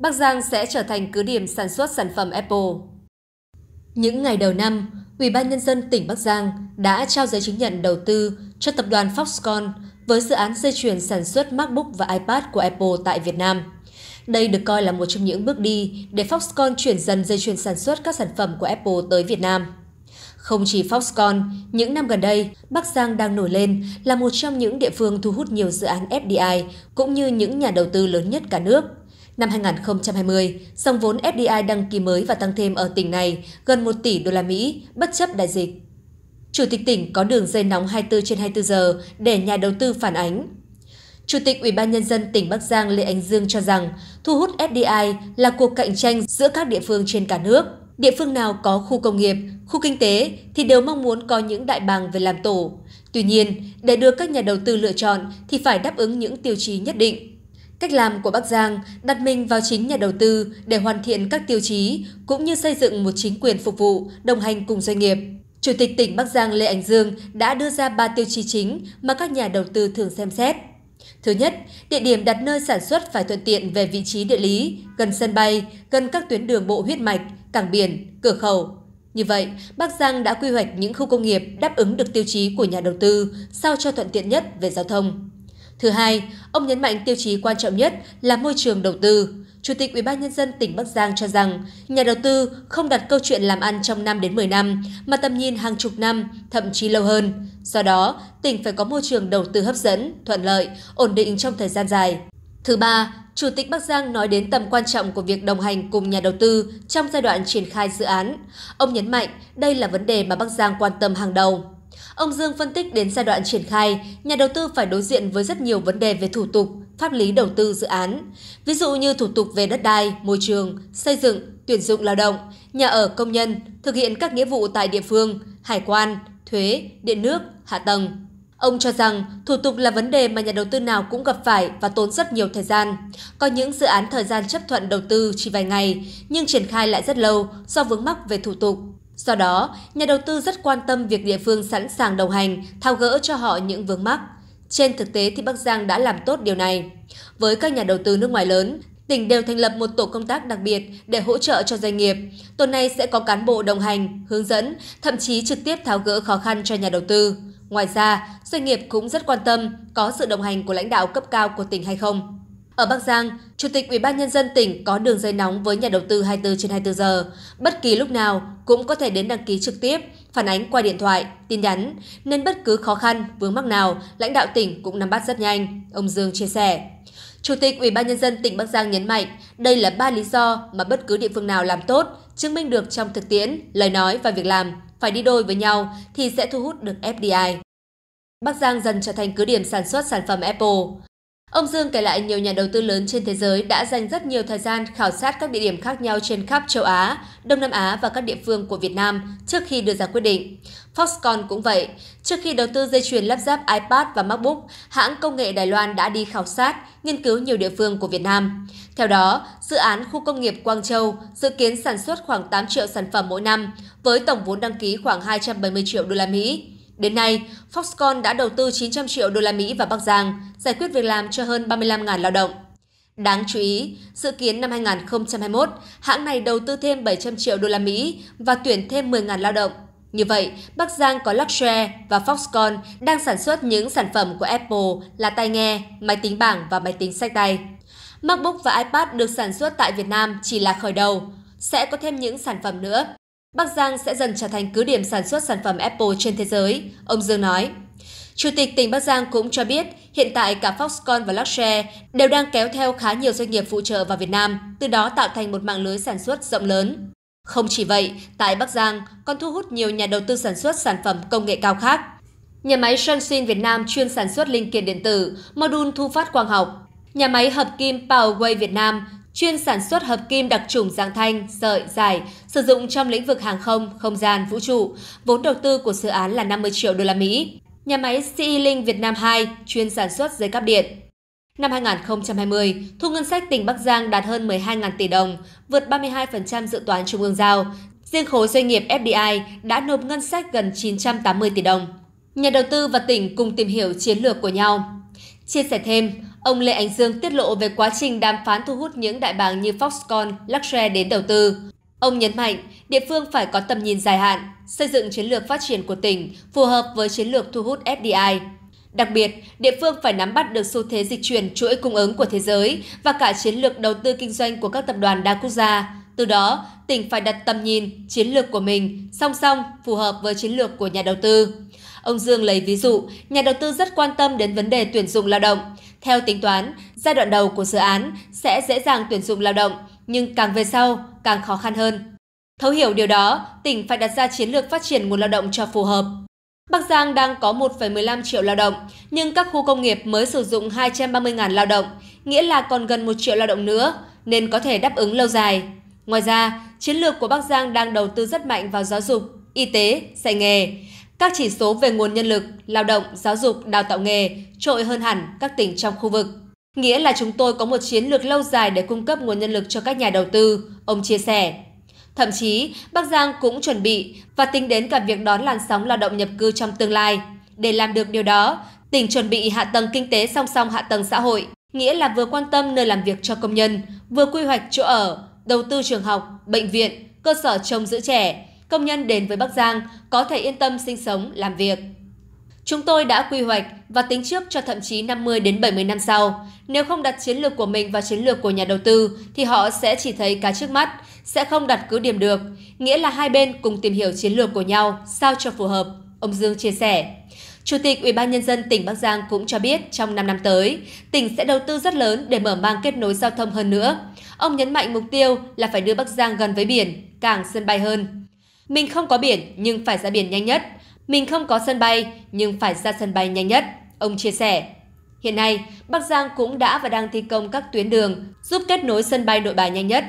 Bắc Giang sẽ trở thành cứ điểm sản xuất sản phẩm Apple. Những ngày đầu năm, Ủy ban nhân dân tỉnh Bắc Giang đã trao giấy chứng nhận đầu tư cho tập đoàn Foxconn với dự án dây chuyền sản xuất MacBook và iPad của Apple tại Việt Nam. Đây được coi là một trong những bước đi để Foxconn chuyển dần dây chuyền sản xuất các sản phẩm của Apple tới Việt Nam. Không chỉ Foxconn, những năm gần đây, Bắc Giang đang nổi lên là một trong những địa phương thu hút nhiều dự án FDI cũng như những nhà đầu tư lớn nhất cả nước. Năm 2020, dòng vốn FDI đăng ký mới và tăng thêm ở tỉnh này gần 1 tỷ đô la Mỹ bất chấp đại dịch. Chủ tịch tỉnh có đường dây nóng 24 trên 24 giờ để nhà đầu tư phản ánh. Chủ tịch Ủy ban nhân dân tỉnh Bắc Giang Lê Ánh Dương cho rằng thu hút FDI là cuộc cạnh tranh giữa các địa phương trên cả nước. Địa phương nào có khu công nghiệp, khu kinh tế thì đều mong muốn có những đại bàng về làm tổ. Tuy nhiên, để đưa các nhà đầu tư lựa chọn thì phải đáp ứng những tiêu chí nhất định. Cách làm của Bắc Giang đặt mình vào chính nhà đầu tư để hoàn thiện các tiêu chí cũng như xây dựng một chính quyền phục vụ, đồng hành cùng doanh nghiệp. Chủ tịch tỉnh Bắc Giang Lê Ánh Dương đã đưa ra 3 tiêu chí chính mà các nhà đầu tư thường xem xét. Thứ nhất, địa điểm đặt nơi sản xuất phải thuận tiện về vị trí địa lý, gần sân bay, gần các tuyến đường bộ huyết mạch, cảng biển, cửa khẩu. Như vậy, Bắc Giang đã quy hoạch những khu công nghiệp đáp ứng được tiêu chí của nhà đầu tư sao cho thuận tiện nhất về giao thông. Thứ hai, ông nhấn mạnh tiêu chí quan trọng nhất là môi trường đầu tư. Chủ tịch UBND tỉnh Bắc Giang cho rằng, nhà đầu tư không đặt câu chuyện làm ăn trong năm đến 10 năm, mà tầm nhìn hàng chục năm, thậm chí lâu hơn. Do đó, tỉnh phải có môi trường đầu tư hấp dẫn, thuận lợi, ổn định trong thời gian dài. Thứ ba, Chủ tịch Bắc Giang nói đến tầm quan trọng của việc đồng hành cùng nhà đầu tư trong giai đoạn triển khai dự án. Ông nhấn mạnh đây là vấn đề mà Bắc Giang quan tâm hàng đầu. Ông Dương phân tích đến giai đoạn triển khai, nhà đầu tư phải đối diện với rất nhiều vấn đề về thủ tục, pháp lý đầu tư dự án. Ví dụ như thủ tục về đất đai, môi trường, xây dựng, tuyển dụng lao động, nhà ở công nhân, thực hiện các nghĩa vụ tại địa phương, hải quan, thuế, điện nước, hạ tầng. Ông cho rằng thủ tục là vấn đề mà nhà đầu tư nào cũng gặp phải và tốn rất nhiều thời gian. Có những dự án thời gian chấp thuận đầu tư chỉ vài ngày, nhưng triển khai lại rất lâu do vướng mắc về thủ tục. Do đó, nhà đầu tư rất quan tâm việc địa phương sẵn sàng đồng hành, thao gỡ cho họ những vướng mắc. Trên thực tế thì Bắc Giang đã làm tốt điều này. Với các nhà đầu tư nước ngoài lớn, tỉnh đều thành lập một tổ công tác đặc biệt để hỗ trợ cho doanh nghiệp. Tuần này sẽ có cán bộ đồng hành, hướng dẫn, thậm chí trực tiếp tháo gỡ khó khăn cho nhà đầu tư. Ngoài ra, doanh nghiệp cũng rất quan tâm có sự đồng hành của lãnh đạo cấp cao của tỉnh hay không. Ở Bắc Giang, Chủ tịch Ủy ban nhân dân tỉnh có đường dây nóng với nhà đầu tư 24 trên 24 giờ, bất kỳ lúc nào cũng có thể đến đăng ký trực tiếp, phản ánh qua điện thoại, tin nhắn, nên bất cứ khó khăn, vướng mắc nào, lãnh đạo tỉnh cũng nắm bắt rất nhanh, ông Dương chia sẻ. Chủ tịch Ủy ban nhân dân tỉnh Bắc Giang nhấn mạnh, đây là ba lý do mà bất cứ địa phương nào làm tốt, chứng minh được trong thực tiễn, lời nói và việc làm phải đi đôi với nhau thì sẽ thu hút được FDI. Bắc Giang dần trở thành cứ điểm sản xuất sản phẩm Apple. Ông Dương kể lại nhiều nhà đầu tư lớn trên thế giới đã dành rất nhiều thời gian khảo sát các địa điểm khác nhau trên khắp châu Á, Đông Nam Á và các địa phương của Việt Nam trước khi đưa ra quyết định. Foxconn cũng vậy. Trước khi đầu tư dây chuyền lắp ráp iPad và MacBook, hãng công nghệ Đài Loan đã đi khảo sát, nghiên cứu nhiều địa phương của Việt Nam. Theo đó, dự án khu công nghiệp Quang Châu dự kiến sản xuất khoảng 8 triệu sản phẩm mỗi năm với tổng vốn đăng ký khoảng 270 triệu đô la Mỹ. Đến nay, Foxconn đã đầu tư 900 triệu đô la Mỹ vào Bắc Giang, giải quyết việc làm cho hơn 35.000 lao động. Đáng chú ý, dự kiến năm 2021, hãng này đầu tư thêm 700 triệu đô la Mỹ và tuyển thêm 10.000 lao động. Như vậy, Bắc Giang có Luxshare và Foxconn đang sản xuất những sản phẩm của Apple là tai nghe, máy tính bảng và máy tính sách tay. MacBook và iPad được sản xuất tại Việt Nam chỉ là khởi đầu, sẽ có thêm những sản phẩm nữa. Bắc Giang sẽ dần trở thành cứ điểm sản xuất sản phẩm Apple trên thế giới, ông Dương nói. Chủ tịch tỉnh Bắc Giang cũng cho biết hiện tại cả Foxconn và Luxshare đều đang kéo theo khá nhiều doanh nghiệp phụ trợ vào Việt Nam, từ đó tạo thành một mạng lưới sản xuất rộng lớn. Không chỉ vậy, tại Bắc Giang còn thu hút nhiều nhà đầu tư sản xuất sản phẩm công nghệ cao khác. Nhà máy Sunsin Việt Nam chuyên sản xuất linh kiện điện tử, module thu phát quang học. Nhà máy hợp kim Powerway Việt Nam chuyên sản xuất hợp kim đặc trùng dạng thanh, sợi, dài, sử dụng trong lĩnh vực hàng không, không gian, vũ trụ. Vốn đầu tư của dự án là 50 triệu đô la Mỹ. Nhà máy CE Linh Việt Nam 2 chuyên sản xuất dây cáp điện. Năm 2020, thu ngân sách tỉnh Bắc Giang đạt hơn 12.000 tỷ đồng, vượt 32% dự toán trung ương giao. Riêng khối doanh nghiệp FDI đã nộp ngân sách gần 980 tỷ đồng. Nhà đầu tư và tỉnh cùng tìm hiểu chiến lược của nhau. Chia sẻ thêm, ông Lê Ánh Dương tiết lộ về quá trình đàm phán thu hút những đại bàng như Foxconn, Luxshare đến đầu tư. Ông nhấn mạnh, địa phương phải có tầm nhìn dài hạn, xây dựng chiến lược phát triển của tỉnh phù hợp với chiến lược thu hút FDI. Đặc biệt, địa phương phải nắm bắt được xu thế dịch chuyển chuỗi cung ứng của thế giới và cả chiến lược đầu tư kinh doanh của các tập đoàn đa quốc gia. Từ đó, tỉnh phải đặt tầm nhìn, chiến lược của mình song song phù hợp với chiến lược của nhà đầu tư. Ông Dương lấy ví dụ, nhà đầu tư rất quan tâm đến vấn đề tuyển dụng lao động. Theo tính toán, giai đoạn đầu của dự án sẽ dễ dàng tuyển dụng lao động, nhưng càng về sau càng khó khăn hơn. Thấu hiểu điều đó, tỉnh phải đặt ra chiến lược phát triển nguồn lao động cho phù hợp. Bắc Giang đang có 1,15 triệu lao động, nhưng các khu công nghiệp mới sử dụng 230.000 lao động, nghĩa là còn gần 1 triệu lao động nữa, nên có thể đáp ứng lâu dài. Ngoài ra, chiến lược của Bắc Giang đang đầu tư rất mạnh vào giáo dục, y tế, dạy nghề, các chỉ số về nguồn nhân lực, lao động, giáo dục, đào tạo nghề trội hơn hẳn các tỉnh trong khu vực. Nghĩa là chúng tôi có một chiến lược lâu dài để cung cấp nguồn nhân lực cho các nhà đầu tư, ông chia sẻ. Thậm chí, Bắc Giang cũng chuẩn bị và tính đến cả việc đón làn sóng lao động nhập cư trong tương lai. Để làm được điều đó, tỉnh chuẩn bị hạ tầng kinh tế song song hạ tầng xã hội, nghĩa là vừa quan tâm nơi làm việc cho công nhân, vừa quy hoạch chỗ ở, đầu tư trường học, bệnh viện, cơ sở trông giữ trẻ, công nhân đến với Bắc Giang có thể yên tâm sinh sống, làm việc. Chúng tôi đã quy hoạch và tính trước cho thậm chí 50 đến 70 năm sau. Nếu không đặt chiến lược của mình vào chiến lược của nhà đầu tư thì họ sẽ chỉ thấy cá trước mắt, sẽ không đặt cứ điểm được, nghĩa là hai bên cùng tìm hiểu chiến lược của nhau sao cho phù hợp, ông Dương chia sẻ. Chủ tịch Ủy ban nhân dân tỉnh Bắc Giang cũng cho biết trong 5 năm tới, tỉnh sẽ đầu tư rất lớn để mở mang kết nối giao thông hơn nữa. Ông nhấn mạnh mục tiêu là phải đưa Bắc Giang gần với biển, cảng sân bay hơn. Mình không có biển nhưng phải ra biển nhanh nhất. Mình không có sân bay nhưng phải ra sân bay nhanh nhất, ông chia sẻ. Hiện nay, Bắc Giang cũng đã và đang thi công các tuyến đường giúp kết nối sân bay nội bài nhanh nhất.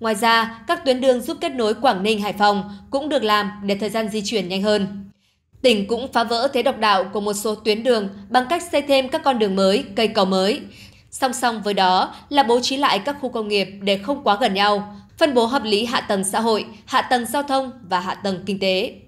Ngoài ra, các tuyến đường giúp kết nối Quảng Ninh, Hải Phòng cũng được làm để thời gian di chuyển nhanh hơn. Tỉnh cũng phá vỡ thế độc đạo của một số tuyến đường bằng cách xây thêm các con đường mới, cây cầu mới. Song song với đó là bố trí lại các khu công nghiệp để không quá gần nhau, phân bố hợp lý hạ tầng xã hội, hạ tầng giao thông và hạ tầng kinh tế.